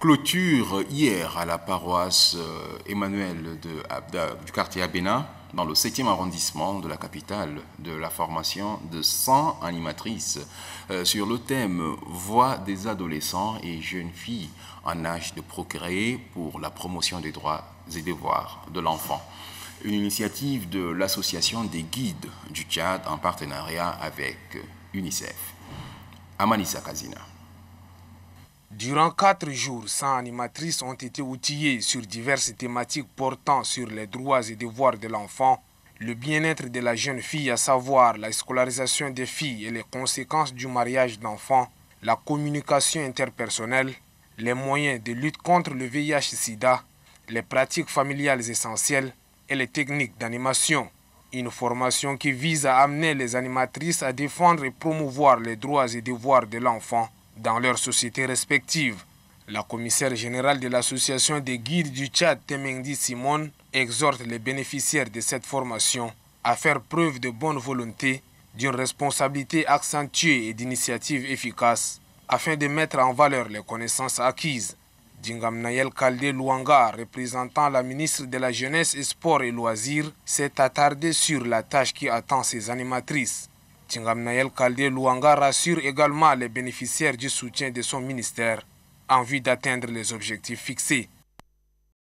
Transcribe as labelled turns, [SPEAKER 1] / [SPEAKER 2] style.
[SPEAKER 1] clôture hier à la paroisse euh, Emmanuel du quartier Abena, dans le 7e arrondissement de la capitale, de la formation de 100 animatrices euh, sur le thème Voix des adolescents et jeunes filles en âge de procréer pour la promotion des droits et devoirs de l'enfant une initiative de l'Association des guides du Tchad en partenariat avec UNICEF. Amanissa Kazina.
[SPEAKER 2] Durant quatre jours, 100 animatrices ont été outillées sur diverses thématiques portant sur les droits et devoirs de l'enfant, le bien-être de la jeune fille, à savoir la scolarisation des filles et les conséquences du mariage d'enfants, la communication interpersonnelle, les moyens de lutte contre le VIH-Sida, les pratiques familiales essentielles et les techniques d'animation. Une formation qui vise à amener les animatrices à défendre et promouvoir les droits et devoirs de l'enfant dans leurs sociétés respectives. La commissaire générale de l'association des guides du Tchad, Temengdi Simone, exhorte les bénéficiaires de cette formation à faire preuve de bonne volonté, d'une responsabilité accentuée et d'initiatives efficaces afin de mettre en valeur les connaissances acquises. Dingam Nayel Luanga, représentant la ministre de la Jeunesse et Sport et Loisirs, s'est attardé sur la tâche qui attend ses animatrices. Nayel Kalde Luanga rassure également les bénéficiaires du soutien de son ministère en vue d'atteindre les objectifs fixés.